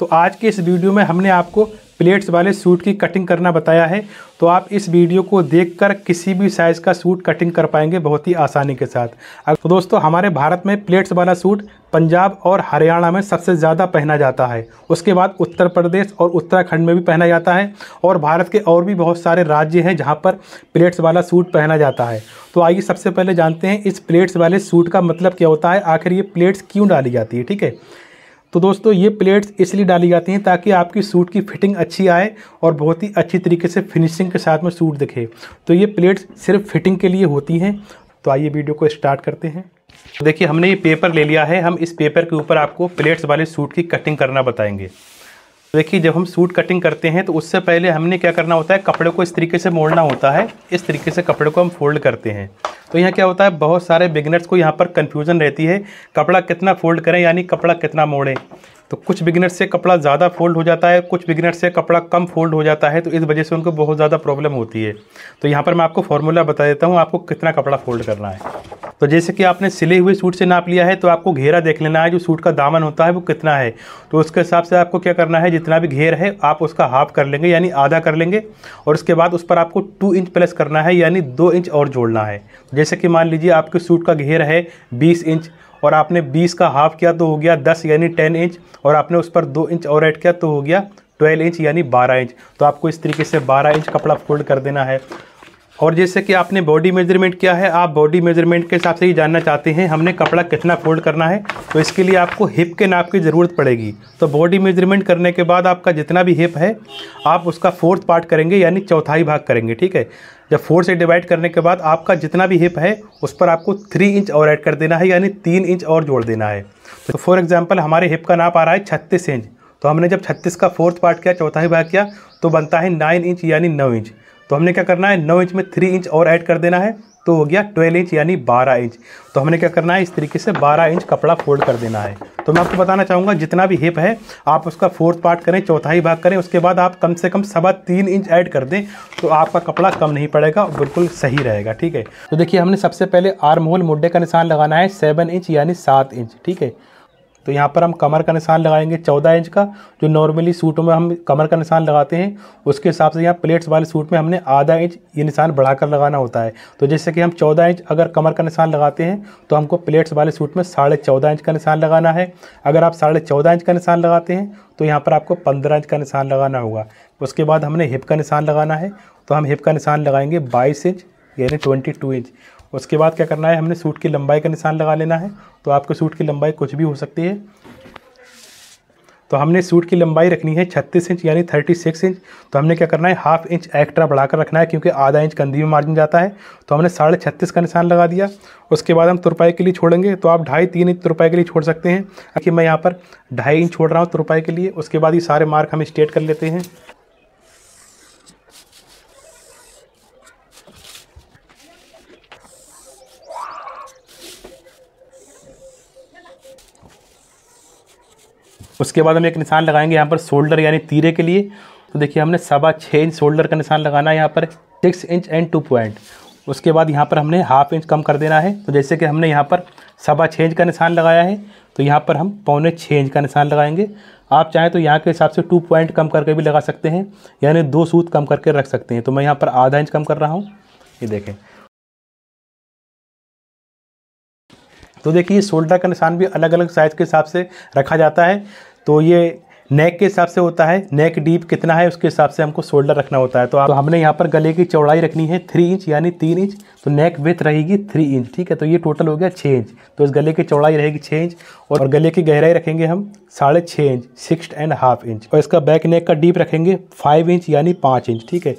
तो आज के इस वीडियो में हमने आपको प्लेट्स वाले सूट की कटिंग करना बताया है तो आप इस वीडियो को देखकर किसी भी साइज़ का सूट कटिंग कर पाएंगे बहुत ही आसानी के साथ तो दोस्तों हमारे भारत में प्लेट्स वाला सूट पंजाब और हरियाणा में सबसे ज़्यादा पहना जाता है उसके बाद उत्तर प्रदेश और उत्तराखंड में भी पहना जाता है और भारत के और भी बहुत सारे राज्य हैं जहाँ पर प्लेट्स वाला सूट पहना जाता है तो आइए सबसे पहले जानते हैं इस प्लेट्स वाले सूट का मतलब क्या होता है आखिर ये प्लेट्स क्यों डाली जाती है ठीक है तो दोस्तों ये प्लेट्स इसलिए डाली जाती हैं ताकि आपकी सूट की फिटिंग अच्छी आए और बहुत ही अच्छी तरीके से फिनिशिंग के साथ में सूट दिखे तो ये प्लेट्स सिर्फ फिटिंग के लिए होती हैं तो आइए वीडियो को स्टार्ट करते हैं देखिए हमने ये पेपर ले लिया है हम इस पेपर के ऊपर आपको प्लेट्स वाले सूट की कटिंग करना बताएंगे देखिए जब हम सूट कटिंग करते हैं तो उससे पहले हमने क्या करना होता है कपड़े को इस तरीके से मोड़ना होता है इस तरीके से कपड़े को हम फोल्ड करते हैं तो यहाँ क्या होता है बहुत सारे बिगनर्स को यहाँ पर कन्फ्यूज़न रहती है कपड़ा कितना फोल्ड करें यानी कपड़ा कितना मोड़ें तो कुछ बिगनर्स से कपड़ा ज़्यादा फोल्ड हो जाता है कुछ बिगनर्स से कपड़ा कम फोल्ड हो जाता है तो इस वजह से उनको बहुत ज़्यादा प्रॉब्लम होती है तो यहाँ पर मैं आपको फॉर्मूला बता देता हूँ आपको कितना कपड़ा फोल्ड करना है तो जैसे कि आपने सिले हुए सूट से नाप लिया है तो आपको घेरा देख लेना है जो सूट का दामन होता है वो कितना है तो उसके हिसाब से आपको क्या करना है जितना भी घेर है आप उसका हाफ कर लेंगे यानी आधा कर लेंगे और उसके बाद उस पर आपको टू इंच प्लस करना है यानी दो इंच और जोड़ना है जैसे कि मान लीजिए आपके सूट का घेर है बीस इंच और आपने 20 का हाफ किया तो हो गया 10 यानी 10 इंच और आपने उस पर दो इंच और ऐड किया तो हो गया 12 इंच यानी 12 इंच तो आपको इस तरीके से 12 इंच कपड़ा फोल्ड कर देना है और जैसे कि आपने बॉडी मेजरमेंट किया है आप बॉडी मेजरमेंट के हिसाब से ही जानना चाहते हैं हमने कपड़ा कितना फोल्ड करना है तो इसके लिए आपको हिप के नाप की ज़रूरत पड़ेगी तो बॉडी मेजरमेंट करने के बाद आपका जितना भी हिप है आप उसका फोर्थ पार्ट करेंगे यानी चौथाई भाग करेंगे ठीक है जब फोर से डिवाइड करने के बाद आपका जितना भी हिप है उस पर आपको थ्री इंच और ऐड कर देना है यानी तीन इंच और जोड़ देना है तो फॉर एग्जाम्पल हमारे हिप का नाप आ रहा है छत्तीस इंच तो हमने जब छत्तीस का फोर्थ पार्ट किया चौथा ही भाग किया तो बनता है नाइन इंच यानी नौ इंच तो हमने क्या करना है नौ इंच में थ्री इंच और ऐड कर देना है तो हो गया ट्वेल्व इंच यानी बारह इंच तो हमने क्या करना है इस तरीके से बारह इंच कपड़ा फोल्ड कर देना है तो मैं आपको बताना चाहूँगा जितना भी हिप है आप उसका फोर्थ पार्ट करें चौथाई भाग करें उसके बाद आप कम से कम सवा तीन इंच ऐड कर दें तो आपका कपड़ा कम नहीं पड़ेगा बिल्कुल सही रहेगा ठीक है तो देखिए हमने सबसे पहले आर्म होल मुड्डे का निशान लगाना है सेवन इंच यानी सात इंच ठीक है तो यहाँ पर हम कमर का निशान लगाएंगे चौदह इंच का जो नॉर्मली सूटों में हम कमर का निशान लगाते हैं उसके हिसाब से यहाँ प्लेट्स वाले सूट में हमने आधा इंच ये निशान बढ़ाकर लगाना होता है तो जैसे कि हम चौदह इंच अगर कमर का निशान लगाते हैं तो हमको प्लेट्स वाले सूट में साढ़े चौदह इंच का निशान लगाना है अगर आप साढ़े चौदह इंच का निशान लगाते हैं तो यहाँ पर आपको पंद्रह इंच का निशान लगाना होगा उसके बाद हमने हिप का निशान लगाना है तो हम हिप का निशान लगाएंगे बाईस इंच यानी ट्वेंटी टू इंच उसके बाद क्या करना है हमने सूट की लंबाई का निशान लगा लेना है तो आपके सूट की लंबाई कुछ भी हो सकती है तो हमने सूट की लंबाई रखनी है 36 इंच यानी 36 इंच तो हमने क्या करना है हाफ इंच एक्स्ट्रा बढ़ाकर रखना है क्योंकि आधा इंच कंधी में मार्जिन जाता है तो हमने साढ़े छत्तीस का निशान लगा दिया उसके बाद हम तुरपाई के लिए छोड़ेंगे तो आप ढाई तीन इंच तुरपाई के लिए छोड़ सकते हैं कि मैं यहाँ पर ढाई इंच छोड़ रहा हूँ तुरपाई के लिए उसके बाद ये सारे मार्क हम स्टेट कर लेते हैं उसके बाद हम एक निशान लगाएंगे यहाँ पर शोल्डर यानी तीरे के लिए तो देखिए हमने सवा छः इंच शोल्डर का निशान लगाना है यहाँ पर six inch and two point उसके बाद यहाँ पर हमने हाफ इंच कम कर देना है तो जैसे कि हमने यहाँ पर सवा छः इंच का निशान लगाया है तो यहाँ पर हम पौने छः इंच का निशान लगाएंगे आप चाहें तो यहाँ के हिसाब से टू पॉइंट कम करके भी लगा सकते हैं यानी दो सूत कम करके रख सकते हैं तो मैं यहाँ पर आधा इंच कम कर रहा हूँ ये देखें तो देखिए शोल्डर का निशान भी अलग अलग साइज़ के हिसाब से रखा जाता है तो ये नेक के हिसाब से होता है नेक डीप कितना है उसके हिसाब से हमको शोल्डर रखना होता है तो, तो हमने यहाँ पर गले की चौड़ाई रखनी है थ्री इंच यानी तीन इंच तो नेक विथ रहेगी थ्री इंच ठीक है तो ये टोटल हो गया छः इंच तो इस गले की चौड़ाई रहेगी छः इंच और गले की गहराई रखेंगे हम साढ़े छः inch six and half inch और इसका बैक नेक का डीप रखेंगे फाइव इंच यानी पाँच इंच ठीक है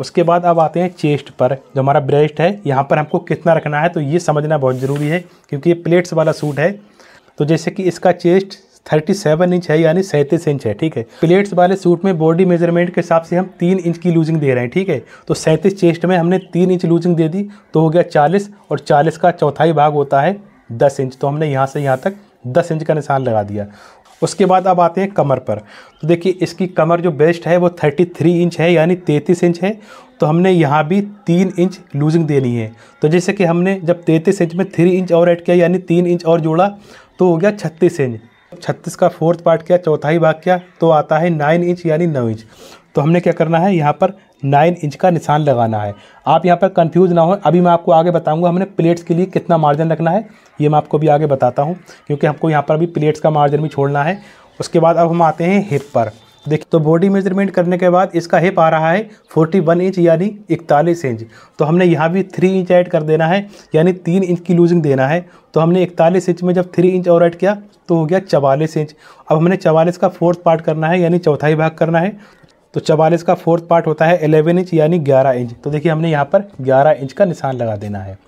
उसके बाद अब आते हैं चेस्ट पर जो हमारा ब्रेस्ट है यहाँ पर हमको कितना रखना है तो ये समझना बहुत ज़रूरी है क्योंकि ये प्लेट्स वाला सूट है तो जैसे कि इसका चेस्ट थर्टी सेवन इंच है यानी सैंतीस इंच है ठीक है प्लेट्स वाले सूट में बॉडी मेजरमेंट के हिसाब से हम तीन इंच की लूजिंग दे रहे हैं ठीक है तो सैंतीस चेस्ट में हमने तीन इंच लूजिंग दे दी तो हो गया चालीस और चालीस का चौथाई भाग होता है दस इंच तो हमने यहाँ से यहाँ तक दस इंच का निशान लगा दिया उसके बाद अब आते हैं कमर पर तो देखिए इसकी कमर जो बेस्ट है वो थर्टी थ्री इंच है यानी तैंतीस इंच है तो हमने यहाँ भी तीन इंच लूजिंग देनी है तो जैसे कि हमने जब तैंतीस इंच में थ्री इंच और ऐड किया यानी तीन इंच और जोड़ा तो हो गया छत्तीस इंच छत्तीस का फोर्थ पार्ट क्या चौथाई भाग क्या तो आता है नाइन इंच यानी नौ इंच तो हमने क्या करना है यहाँ पर नाइन इंच का निशान लगाना है आप यहाँ पर कंफ्यूज ना हो अभी मैं आपको आगे बताऊंगा हमने प्लेट्स के लिए कितना मार्जिन रखना है ये मैं आपको भी आगे बताता हूँ क्योंकि हमको यहाँ पर अभी प्लेट्स का मार्जिन भी छोड़ना है उसके बाद अब हम आते हैं हिप पर देखिए तो बॉडी मेजरमेंट करने के बाद इसका हिप आ रहा है 41 इंच यानी 41 इंच तो हमने यहाँ भी 3 इंच ऐड कर देना है यानी 3 इंच की लूजिंग देना है तो हमने 41 इंच में जब 3 इंच और ऐड किया तो हो गया चवालीस इंच अब हमने चवालीस का फोर्थ पार्ट करना है यानी चौथाई भाग करना है तो चवालीस का फोर्थ पार्ट होता है एलेवन इंच यानी ग्यारह इंच तो देखिए हमने यहाँ पर ग्यारह इंच का निशान लगा देना है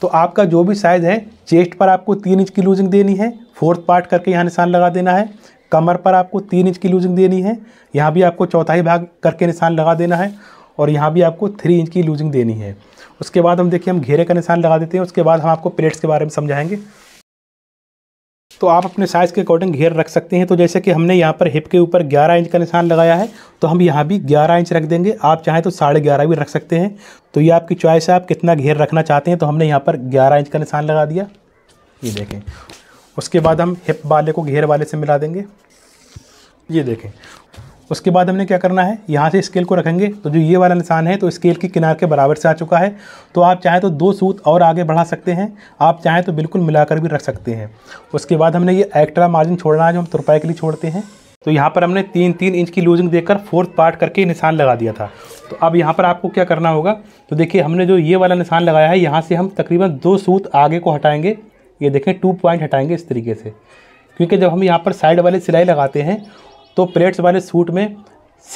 तो आपका जो भी साइज़ है चेस्ट पर आपको तीन इंच की लूजिंग देनी है फोर्थ पार्ट करके यहाँ निशान लगा देना है कमर पर आपको तीन इंच की लूजिंग देनी है यहाँ भी आपको चौथाई भाग करके निशान लगा देना है और यहाँ भी आपको थ्री इंच की लूजिंग देनी है उसके बाद हम देखिए हम घेरे का निशान लगा देते हैं उसके बाद हम आपको प्लेट्स के बारे में समझाएंगे तो आप अपने साइज़ के अकॉर्डिंग घेर रख सकते हैं तो जैसे कि हमने यहाँ पर हिप के ऊपर 11 इंच का निशान लगाया है तो हम यहाँ भी 11 इंच रख देंगे आप चाहें तो साढ़े ग्यारह भी रख सकते हैं तो ये आपकी चॉइस है आप कितना घेर रखना चाहते हैं तो हमने यहाँ पर 11 इंच का निशान लगा दिया ये देखें उसके बाद हम हिप वाले को घेर वाले से मिला देंगे ये देखें उसके बाद हमने क्या करना है यहाँ से स्केल को रखेंगे तो जो ये वाला निशान है तो स्केल के किनार के बराबर से आ चुका है तो आप चाहें तो दो सूत और आगे बढ़ा सकते हैं आप चाहें तो बिल्कुल मिलाकर भी रख सकते हैं उसके बाद हमने ये एक्स्ट्रा मार्जिन छोड़ना है जो हम तुरपाई के लिए छोड़ते हैं तो यहाँ पर हमने तीन तीन इंच की लूजिंग देकर फोर्थ पार्ट करके निशान लगा दिया था तो अब यहाँ पर आपको क्या करना होगा तो देखिए हमने जो ये वाला निशान लगाया है यहाँ से हम तकरीबन दो सूत आगे को हटाएँगे ये देखें टू पॉइंट हटाएंगे इस तरीके से क्योंकि जब हम यहाँ पर साइड वाले सिलाई लगाते हैं तो प्लेट्स वाले सूट में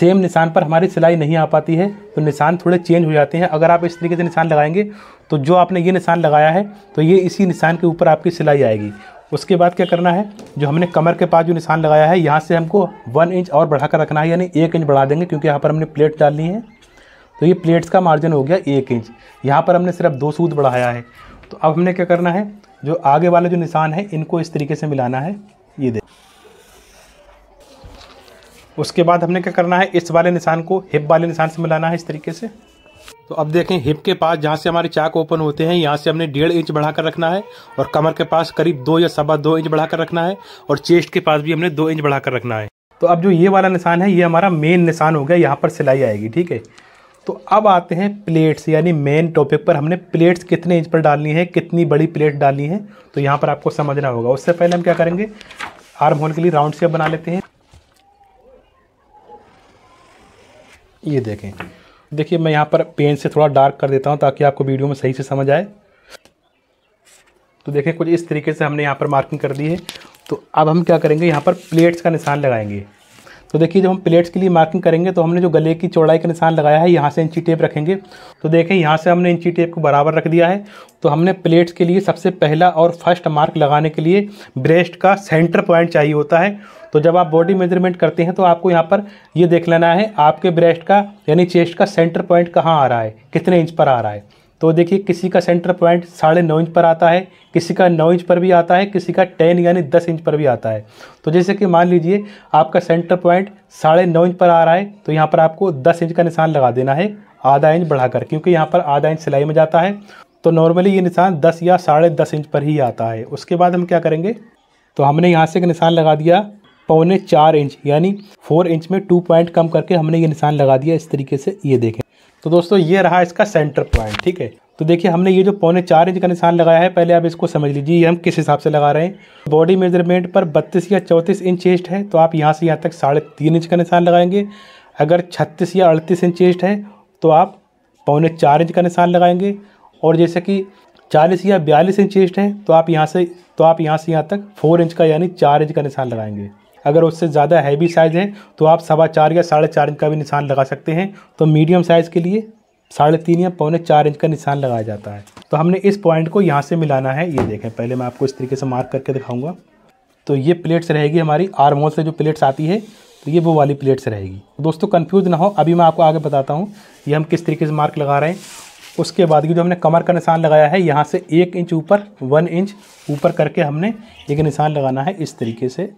सेम निशान पर हमारी सिलाई नहीं आ पाती है तो निशान थोड़े चेंज हो जाते हैं अगर आप इस तरीके से निशान लगाएंगे तो जो आपने ये निशान लगाया है तो ये इसी निशान के ऊपर आपकी सिलाई आएगी उसके बाद क्या करना है जो हमने कमर के पास जो निशान लगाया है यहाँ से हमको वन इंच और बढ़ा कर रखना है यानी एक इंच बढ़ा देंगे क्योंकि यहाँ पर हमने प्लेट डालनी है तो ये प्लेट्स का मार्जिन हो गया एक इंच यहाँ पर हमने सिर्फ दो सूद बढ़ाया है तो अब हमने क्या करना है जो आगे वाले जो निशान है इनको इस तरीके से मिलाना है ये देख उसके बाद हमने क्या करना है इस वाले निशान को हिप वाले निशान से मिलाना है इस तरीके से तो अब देखें हिप के पास जहाँ से हमारे चाक ओपन होते हैं यहाँ से हमने डेढ़ इंच बढ़ाकर रखना है और कमर के पास करीब दो या सवा दो इंच बढ़ाकर रखना है और चेस्ट के पास भी हमने दो इंच बढ़ाकर रखना है तो अब जो ये वाला निशान है ये हमारा मेन निशान हो गया यहाँ पर सिलाई आएगी ठीक है तो अब आते हैं प्लेट्स यानी मेन टॉपिक पर हमने प्लेट्स कितने इंच पर डालनी है कितनी बड़ी प्लेट डालनी है तो यहाँ पर आपको समझना होगा उससे पहले हम क्या करेंगे आर्म होल के लिए राउंड शेप बना लेते हैं ये देखें देखिए मैं यहाँ पर पेन से थोड़ा डार्क कर देता हूँ ताकि आपको वीडियो में सही से समझ आए तो देखें कुछ इस तरीके से हमने यहाँ पर मार्किंग कर दी है तो अब हम क्या करेंगे यहाँ पर प्लेट्स का निशान लगाएंगे तो देखिए जब हम प्लेट्स के लिए मार्किंग करेंगे तो हमने जो गले की चौड़ाई का निशान लगाया है यहाँ से इंची टेप रखेंगे तो देखें यहाँ से हमने इंची टेप को बराबर रख दिया है तो हमने प्लेट्स के लिए सबसे पहला और फर्स्ट मार्क लगाने के लिए ब्रेस्ट का सेंटर पॉइंट चाहिए होता है तो जब आप बॉडी मेजरमेंट करते हैं तो आपको यहाँ पर ये देख लेना है आपके ब्रेस्ट का यानी चेस्ट का सेंटर पॉइंट कहाँ आ रहा है कितने इंच पर आ रहा है तो देखिए किसी का सेंटर पॉइंट साढ़े नौ इंच पर आता है किसी का नौ इंच पर भी आता है किसी का टेन यानी दस इंच पर भी आता है तो जैसे कि मान लीजिए आपका सेंटर पॉइंट साढ़े नौ इंच पर आ रहा है तो यहाँ पर आपको दस इंच का निशान लगा देना है आधा इंच बढ़ाकर क्योंकि यहाँ पर आधा इंच सिलाई में जाता है तो नॉर्मली ये निशान दस या साढ़े दस इंच पर ही आता है उसके बाद हम क्या करेंगे तो हमने यहाँ से एक निशान लगा दिया पौने चार इंच यानी फोर इंच में टू पॉइंट कम करके हमने ये निशान लगा दिया इस तरीके से ये देखें तो दोस्तों ये रहा इसका सेंटर पॉइंट ठीक है तो देखिए हमने ये जो पौने चार इंच का निशान लगाया है पहले आप इसको समझ लीजिए ये हम किस हिसाब से लगा रहे हैं बॉडी मेजरमेंट पर बत्तीस या चौंतीस इंच चेस्ट है तो आप यहाँ से यहाँ तक साढ़े तीन इंच का निशान लगाएंगे अगर छत्तीस या अड़तीस इंच चेस्ट है तो आप पौने चार इंच का निशान लगाएंगे और जैसे कि चालीस या बयालीस इंच चेस्ट है तो आप यहाँ से तो आप यहाँ से यहाँ तक फोर इंच का यानी चार इंच का निशान लगाएंगे अगर उससे ज़्यादा हैवी साइज़ है तो आप सवा चार या साढ़े चार इंच का भी निशान लगा सकते हैं तो मीडियम साइज़ के लिए साढ़े तीन या पौने चार इंच का निशान लगाया जाता है तो हमने इस पॉइंट को यहाँ से मिलाना है ये देखें पहले मैं आपको इस तरीके से मार्क करके दिखाऊँगा तो ये प्लेट्स रहेगी हमारी आर्म होल से जो प्लेट्स आती है तो ये वो वाली प्लेट्स रहेगी दोस्तों कन्फ्यूज़ ना हो अभी मैं आपको आगे बताता हूँ ये हम किस तरीके से मार्क लगा रहे हैं उसके बाद की जो हमने कमर का निशान लगाया है यहाँ से एक इंच ऊपर वन इंच ऊपर करके हमने एक निशान लगाना है इस तरीके से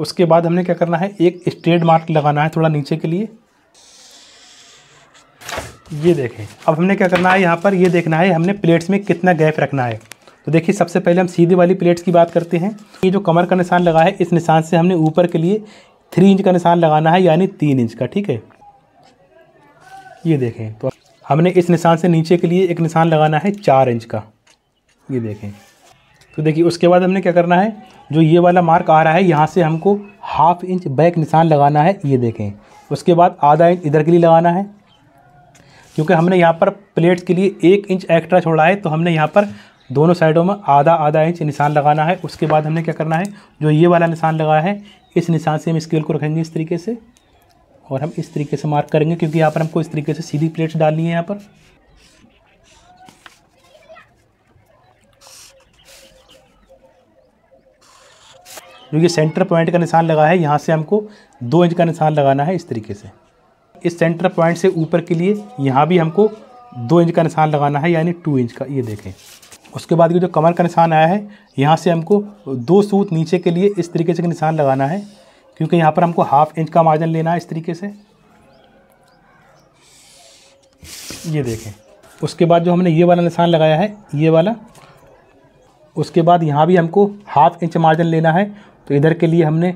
उसके बाद हमने क्या करना है एक स्ट्रेट मार्क लगाना है थोड़ा नीचे के लिए ये देखें अब हमने क्या करना है यहाँ पर ये देखना है हमने प्लेट्स में कितना गैप रखना है तो देखिए सबसे पहले हम सीधे वाली प्लेट्स की बात करते हैं ये जो कमर का निशान लगा है इस निशान से हमने ऊपर के लिए थ्री इंच का निशान लगाना है यानी तीन इंच का ठीक है ये देखें तो हमने इस निशान से नीचे के लिए एक निशान लगाना है चार इंच का ये देखें तो देखिए उसके बाद हमने क्या करना है जो ये वाला मार्क आ रहा है यहाँ से हमको हाफ इंच बैक निशान लगाना है ये देखें उसके बाद आधा इंच इधर के लिए लगाना है क्योंकि हमने यहाँ पर प्लेट्स के लिए एक इंच एक्स्ट्रा छोड़ा है तो हमने यहाँ पर दोनों साइडों में आधा आधा इंच निशान लगाना है उसके बाद हमने क्या करना है जो ये वाला निशान लगाया है इस निशान से हम स्केल को रखेंगे इस तरीके से और हम इस तरीके से मार्क करेंगे क्योंकि यहाँ पर हमको इस तरीके से सीधी प्लेट्स डालनी है यहाँ पर जो ये सेंटर पॉइंट का निशान लगा है यहाँ से हमको दो इंच का निशान लगाना है इस तरीके से इस सेंटर पॉइंट से ऊपर के लिए यहाँ भी हमको दो इंच का निशान लगाना है यानी टू इंच का ये देखें उसके बाद ये जो कमर का निशान आया है यहाँ से हमको दो सूत नीचे के लिए इस तरीके से निशान लगाना है क्योंकि यहाँ पर हमको हाफ इंच का मार्जिन लेना है इस तरीके से ये देखें उसके बाद जो हमने ये वाला निशान लगाया है ये वाला उसके बाद यहाँ भी हमको हाफ इंच मार्जिन लेना है तो इधर के लिए हमने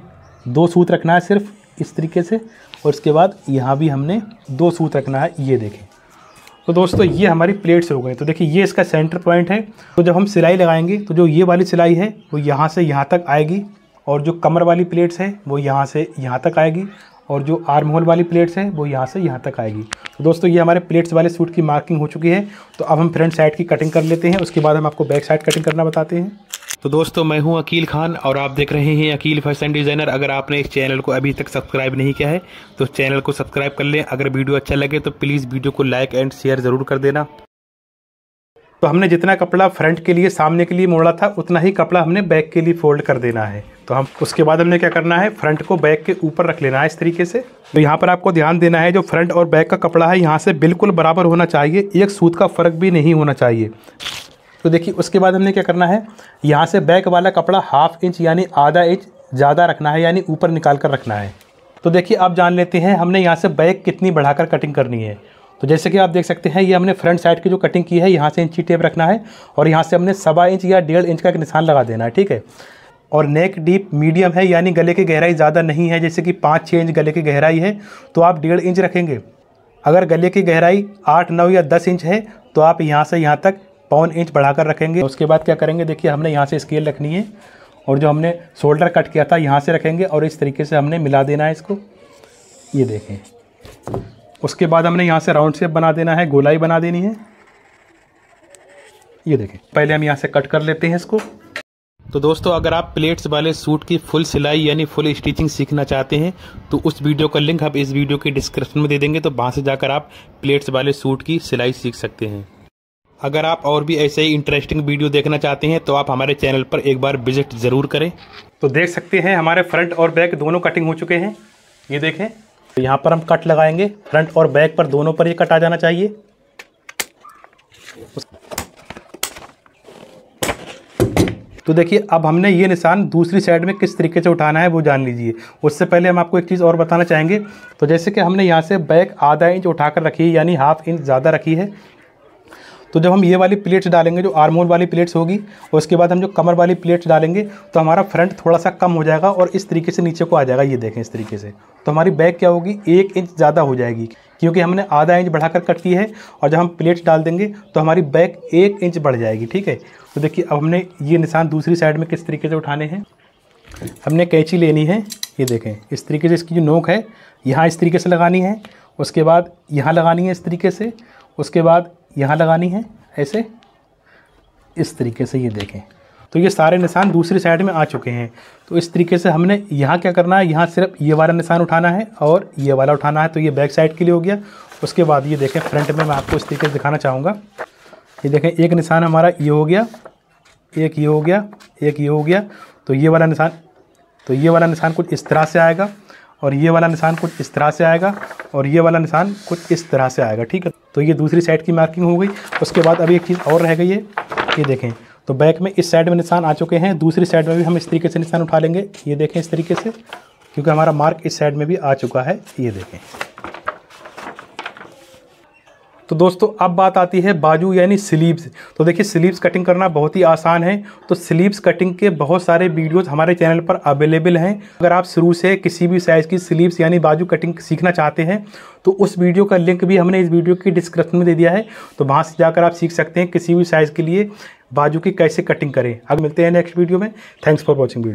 दो सूत रखना है सिर्फ इस तरीके से और इसके बाद यहाँ भी हमने दो सूत रखना है ये देखें तो दोस्तों ये हमारी प्लेट्स हो गए तो देखिए ये इसका सेंटर पॉइंट है तो जब हम सिलाई लगाएंगे तो जो ये वाली सिलाई है वो यहाँ से यहाँ तक आएगी और जो कमर वाली प्लेट्स है वो यहाँ से यहाँ तक आएगी और जो आर्म होल वाली प्लेट्स हैं वो यहाँ से यहाँ तक आएगी तो दोस्तों ये हमारे प्लेट्स वाले सूट की मार्किंग हो चुकी है तो अब हम फ्रंट साइड की कटिंग कर लेते हैं उसके बाद हम आपको बैक साइड कटिंग करना बताते हैं तो दोस्तों मैं हूं अकील खान और आप देख रहे हैं अकील फैशन डिज़ाइनर अगर आपने इस चैनल को अभी तक सब्सक्राइब नहीं किया है तो चैनल को सब्सक्राइब कर लें अगर वीडियो अच्छा लगे तो प्लीज़ वीडियो को लाइक एंड शेयर ज़रूर कर देना तो हमने जितना कपड़ा फ्रंट के लिए सामने के लिए मोड़ा था उतना ही कपड़ा हमने बैक के लिए फोल्ड कर देना है तो हम उसके बाद हमने क्या करना है फ्रंट को बैक के ऊपर रख लेना है इस तरीके से तो यहाँ पर आपको ध्यान देना है जो फ्रंट और बैक का कपड़ा है यहाँ से बिल्कुल बराबर होना चाहिए एक सूत का फर्क भी नहीं होना चाहिए तो देखिए उसके बाद हमने क्या करना है यहाँ से बैक वाला कपड़ा हाफ इंच यानी आधा इंच ज़्यादा रखना है यानी ऊपर निकाल कर रखना है तो देखिए आप जान लेते हैं हमने यहाँ से बैक कितनी बढ़ाकर कटिंग करनी है तो जैसे कि आप देख सकते हैं ये हमने फ्रंट साइड की जो कटिंग की है यहाँ से इंची टेप रखना है और यहाँ से हमने सवा इंच या डेढ़ इंच का एक निशान लगा देना है ठीक है और नेक डीप मीडियम है यानी गले की गहराई ज़्यादा नहीं है जैसे कि पाँच छः इंच गले की गहराई है तो आप डेढ़ इंच रखेंगे अगर गले की गहराई आठ नौ या दस इंच है तो आप यहाँ से यहाँ तक पौन इंच बढ़ाकर रखेंगे उसके बाद क्या करेंगे देखिए हमने यहाँ से स्केल रखनी है और जो हमने शोल्डर कट किया था यहाँ से रखेंगे और इस तरीके से हमने मिला देना है इसको ये देखें उसके बाद हमने यहाँ से राउंड शेप बना देना है गोलाई बना देनी है ये देखें पहले हम यहाँ से कट कर लेते हैं इसको तो दोस्तों अगर आप प्लेट्स वाले सूट की फुल सिलाई यानी फुल स्टिचिंग सीखना चाहते हैं तो उस वीडियो का लिंक आप इस वीडियो के डिस्क्रिप्शन में दे देंगे तो वहाँ से जाकर आप प्लेट्स वाले सूट की सिलाई सीख सकते हैं अगर आप और भी ऐसे ही इंटरेस्टिंग वीडियो देखना चाहते हैं तो आप हमारे चैनल पर एक बार विजिट ज़रूर करें तो देख सकते हैं हमारे फ्रंट और बैक दोनों कटिंग हो चुके हैं ये देखें यहाँ पर हम कट लगाएंगे फ्रंट और बैक पर दोनों पर ये कट आ जाना चाहिए तो देखिए अब हमने ये निशान दूसरी साइड में किस तरीके से उठाना है वो जान लीजिए उससे पहले हम आपको एक चीज़ और बताना चाहेंगे तो जैसे कि हमने यहाँ से बैक आधा इंच उठाकर रखी है यानी हाफ इंच ज़्यादा रखी है तो जब हम ये वाली प्लेट्स डालेंगे जो आर्मोल वाली प्लेट्स होगी और उसके बाद हम जो कमर वाली प्लेट्स डालेंगे तो हमारा फ्रंट थोड़ा सा कम हो जाएगा और इस तरीके से नीचे को आ जाएगा ये देखें इस तरीके से तो हमारी बैक क्या होगी एक इंच ज़्यादा हो जाएगी क्योंकि हमने आधा इंच बढ़ाकर कट की है और जब हम प्लेट्स डाल देंगे तो हमारी बैक एक इंच बढ़ जाएगी ठीक है तो देखिए अब हमने ये निशान दूसरी साइड में किस तरीके से उठाने हैं हमने कैची लेनी है ये देखें इस तरीके से इसकी जो नोक है यहाँ इस तरीके से लगानी है उसके बाद यहाँ लगानी है इस तरीके से उसके बाद यहाँ लगानी है ऐसे इस तरीके से ये देखें तो ये सारे निशान दूसरी साइड में आ चुके हैं तो इस तरीके से हमने यहाँ क्या करना है यहाँ सिर्फ ये वाला निशान उठाना है और ये वाला उठाना है तो ये बैक साइड के लिए हो गया उसके बाद ये देखें फ्रंट में मैं आपको इस तरीके से दिखाना चाहूँगा ये देखें एक निशान हमारा ये हो गया एक ये हो गया एक ये हो गया तो ये वाला निशान तो ये वाला निशान कुछ इस तरह से आएगा और ये वाला निशान कुछ इस तरह से आएगा और ये वाला निशान कुछ इस तरह से आएगा ठीक है तो ये दूसरी साइड की मार्किंग हो गई उसके बाद अभी एक चीज़ और रह गई है ये देखें तो बैक में इस साइड में निशान आ चुके हैं दूसरी साइड में भी हम इस तरीके से निशान उठा लेंगे ये देखें इस तरीके से क्योंकि हमारा मार्क इस साइड में भी आ चुका है ये देखें तो दोस्तों अब बात आती है बाजू यानी स्लीव्स तो देखिए स्लीव्स कटिंग करना बहुत ही आसान है तो स्लीव्स कटिंग के बहुत सारे वीडियोस हमारे चैनल पर अवेलेबल हैं अगर आप शुरू से किसी भी साइज़ की स्लीव्स यानी बाजू कटिंग सीखना चाहते हैं तो उस वीडियो का लिंक भी हमने इस वीडियो की डिस्क्रिप्शन में दे दिया है तो वहाँ से जाकर आप सीख सकते हैं किसी भी साइज़ के लिए बाजू की कैसे कटिंग करें अब मिलते हैं नेक्स्ट वीडियो में थैंक्स फॉर वॉचिंग वीडियो